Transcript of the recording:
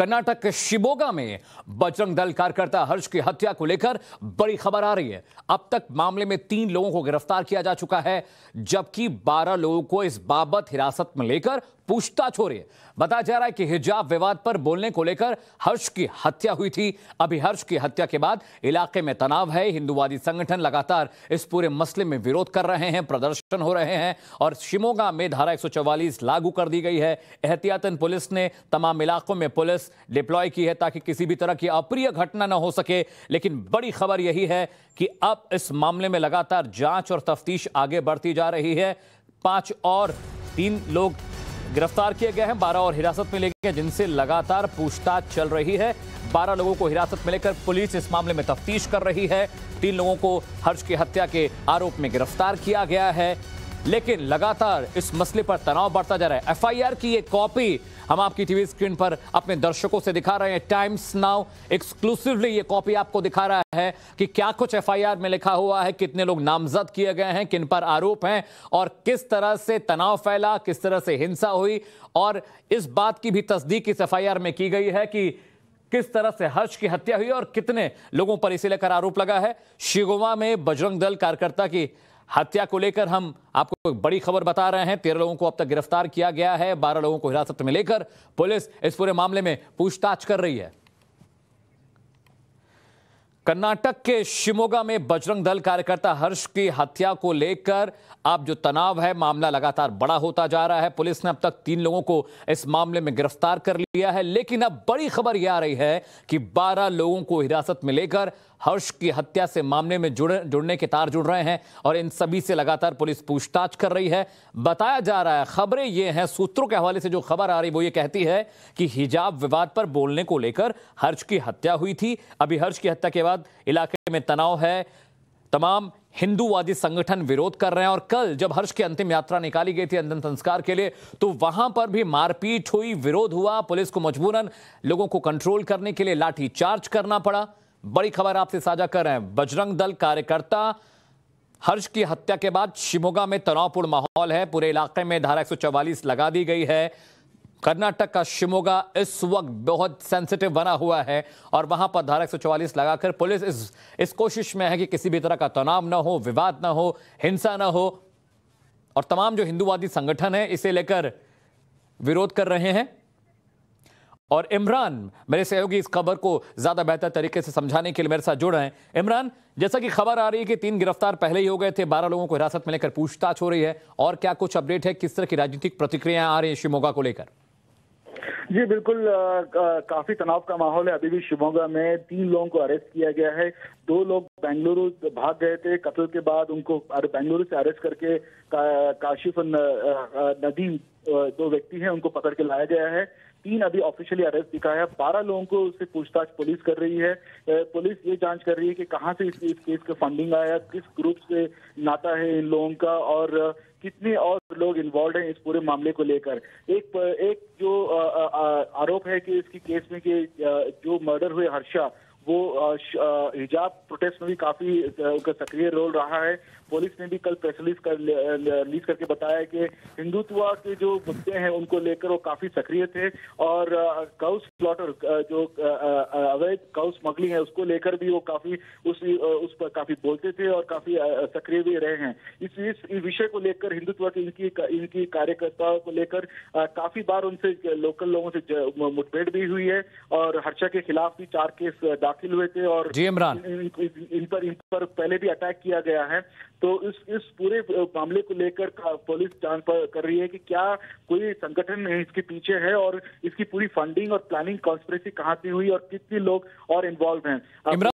कर्नाटक के शिबोगा में बजरंग दल कार्यकर्ता हर्ष की हत्या को लेकर बड़ी खबर आ रही है अब तक मामले में तीन लोगों को गिरफ्तार किया जा चुका है जबकि बारह लोगों को इस बाबत हिरासत में लेकर पूछताछ हो रही है बताया जा रहा है कि हिजाब विवाद पर बोलने को लेकर हर्ष की हत्या हुई थी अभी हर्ष की हत्या के बाद इलाके में तनाव है हिंदुवादी संगठन लगातार इस पूरे मसले में विरोध कर रहे हैं प्रदर्शन हो रहे हैं और शिमोगा में धारा एक लागू कर दी गई है एहतियातन पुलिस ने तमाम इलाकों में पुलिस डिप्लॉय की है ताकि किसी भी तरह की अप्रिय घटना न हो सके लेकिन बड़ी खबर यही है कि अब इस मामले में लगातार जांच और तफ्तीश आगे बढ़ती जा रही है पांच और तीन लोग गिरफ्तार किए गए हैं बारह और हिरासत में ले गए जिनसे लगातार पूछताछ चल रही है बारह लोगों को हिरासत में लेकर पुलिस इस मामले में तफ्तीश कर रही है तीन लोगों को हर्ष की हत्या के आरोप में गिरफ्तार किया गया है लेकिन लगातार इस मसले पर तनाव बढ़ता जा रहा है एफआईआर की ये कॉपी हम आपकी टीवी स्क्रीन पर अपने दर्शकों से दिखा रहे हैं टाइम्स नाउ एक्सक्लूसिवली ये कॉपी आपको दिखा रहा है कि क्या कुछ एफआईआर में लिखा हुआ है कितने लोग नामजद किए गए हैं किन पर आरोप हैं और किस तरह से तनाव फैला किस तरह से हिंसा हुई और इस बात की भी तस्दीक इस एफ में की गई है कि किस तरह से हर्ष की हत्या हुई और कितने लोगों पर इसे लेकर आरोप लगा है शिगोवा में बजरंग दल कार्यकर्ता की हत्या को लेकर हम आपको बड़ी खबर बता रहे हैं तेरह लोगों को अब तक गिरफ्तार किया गया है बारह लोगों को हिरासत में लेकर पुलिस इस पूरे मामले में पूछताछ कर रही है कर्नाटक के शिमोगा में बजरंग दल कार्यकर्ता हर्ष की हत्या को लेकर अब जो तनाव है मामला लगातार बड़ा होता जा रहा है पुलिस ने अब तक तीन लोगों को इस मामले में गिरफ्तार कर लिया है लेकिन अब बड़ी खबर यह आ रही है कि 12 लोगों को हिरासत में लेकर हर्ष की हत्या से मामले में जुड़े जुड़ने के तार जुड़ रहे हैं और इन सभी से लगातार पुलिस पूछताछ कर रही है बताया जा रहा है खबरें ये हैं सूत्रों के हवाले से जो खबर आ रही वो ये कहती है कि हिजाब विवाद पर बोलने को लेकर हर्ष की हत्या हुई थी अभी हर्ष की हत्या के बाद इलाके में तनाव है तमाम हिंदूवादी संगठन विरोध कर रहे हैं और कल जब हर्ष की अंतिम यात्रा निकाली गई थी अंतिम संस्कार के लिए तो वहां पर भी मारपीट हुई विरोध हुआ पुलिस को मजबूरन लोगों को कंट्रोल करने के लिए लाठी चार्ज करना पड़ा बड़ी खबर आपसे साझा कर रहे हैं बजरंग दल कार्यकर्ता हर्ष की हत्या के बाद शिमोगा में तनावपूर्ण माहौल है पूरे इलाके में धारा एक लगा दी गई है कर्नाटक का शिमोगा इस वक्त बहुत सेंसिटिव बना हुआ है और वहां पर धारा एक लगाकर पुलिस इस इस कोशिश में है कि किसी भी तरह का तनाव ना हो विवाद ना हो हिंसा ना हो और तमाम जो हिंदूवादी संगठन है इसे लेकर विरोध कर रहे हैं और इमरान मेरे सहयोगी इस खबर को ज़्यादा बेहतर तरीके से समझाने के लिए मेरे साथ जुड़ रहे हैं इमरान जैसा कि खबर आ रही है कि तीन गिरफ्तार पहले ही हो गए थे बारह लोगों को हिरासत में लेकर पूछताछ हो रही है और क्या कुछ अपडेट है किस तरह की राजनीतिक प्रतिक्रियाएं आ रही हैं शिमोगा को लेकर जी बिल्कुल आ, का, काफी तनाव का माहौल है अभी भी शिमोगा में तीन लोगों को अरेस्ट किया गया है दो लोग बेंगलुरु भाग गए थे कत्ल के बाद उनको बेंगलुरु से अरेस्ट करके का, काशिफ न, जो दो व्यक्ति हैं उनको पकड़ के लाया गया है तीन अभी ऑफिशियली अरेस्ट दिखा है बारह लोगों को उससे पूछताछ पुलिस कर रही है पुलिस ये जांच कर रही है कि कहाँ से इस, इस केस का फंडिंग आया किस ग्रुप से नाता है इन लोगों का और कितने और लोग इन्वॉल्व हैं इस पूरे मामले को लेकर एक एक जो आरोप है कि इसकी केस में कि जो मर्डर हुए हर्षा वो हिजाब प्रोटेस्ट में भी काफी उनका सक्रिय रोल रहा है पुलिस ने भी कल प्रेस रिलीज कर रिलीज करके बताया कि हिंदुत्व के जो मुद्दे हैं उनको लेकर वो काफी सक्रिय थे और काउस स्लॉटर जो अवैध काउस स्मगलिंग है उसको लेकर भी वो काफी उस उस पर काफी बोलते थे और काफी सक्रिय भी रहे हैं इस इस विषय को लेकर हिंदुत्व के इनकी इनकी कार्यकर्ताओं को लेकर काफी बार उनसे लोकल लोगों से मुठभेड़ भी हुई है और हर्षा के खिलाफ भी चार केस दाखिल दाखिल हुए थे और जी इमरान इन, इन, इन पर इन पर पहले भी अटैक किया गया है तो इस इस पूरे मामले को लेकर पुलिस जांच कर रही है कि क्या कोई संगठन इसके पीछे है और इसकी पूरी फंडिंग और प्लानिंग कॉन्स्परेसी कहाँ से हुई और कितने लोग और इन्वॉल्व हैं